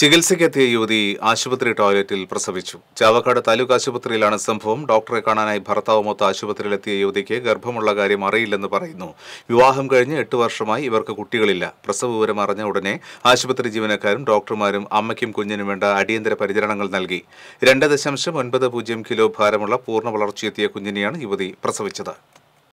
ചികിത്സയ്ക്കെത്തിയ യുവതി ആശുപത്രി ടോയ്ലറ്റിൽ പ്രസവിച്ചു ചാവക്കാട് താലൂക്ക് ആശുപത്രിയിലാണ് സംഭവം ഡോക്ടറെ കാണാനായി മൊത്ത ആശുപത്രിയിലെത്തിയ യുവതിക്ക് ഗർഭമുള്ള കാര്യം അറിയില്ലെന്ന് പറയുന്നു വിവാഹം കഴിഞ്ഞ് എട്ട് വർഷമായി ഇവർക്ക് കുട്ടികളില്ല പ്രസവ വിവരം അറിഞ്ഞ ഉടനെ ആശുപത്രി ജീവനക്കാരും ഡോക്ടർമാരും അമ്മയ്ക്കും കുഞ്ഞിനും വേണ്ട അടിയന്തര പരിചരണങ്ങൾ നൽകി രണ്ട് ദശാംശം ഒൻപത് പൂജ്യം കിലോ ഭാരമുള്ള പൂർണ്ണ വളർച്ചയെത്തിയ കുഞ്ഞിനെയാണ് യുവതി പ്രസവിച്ചത്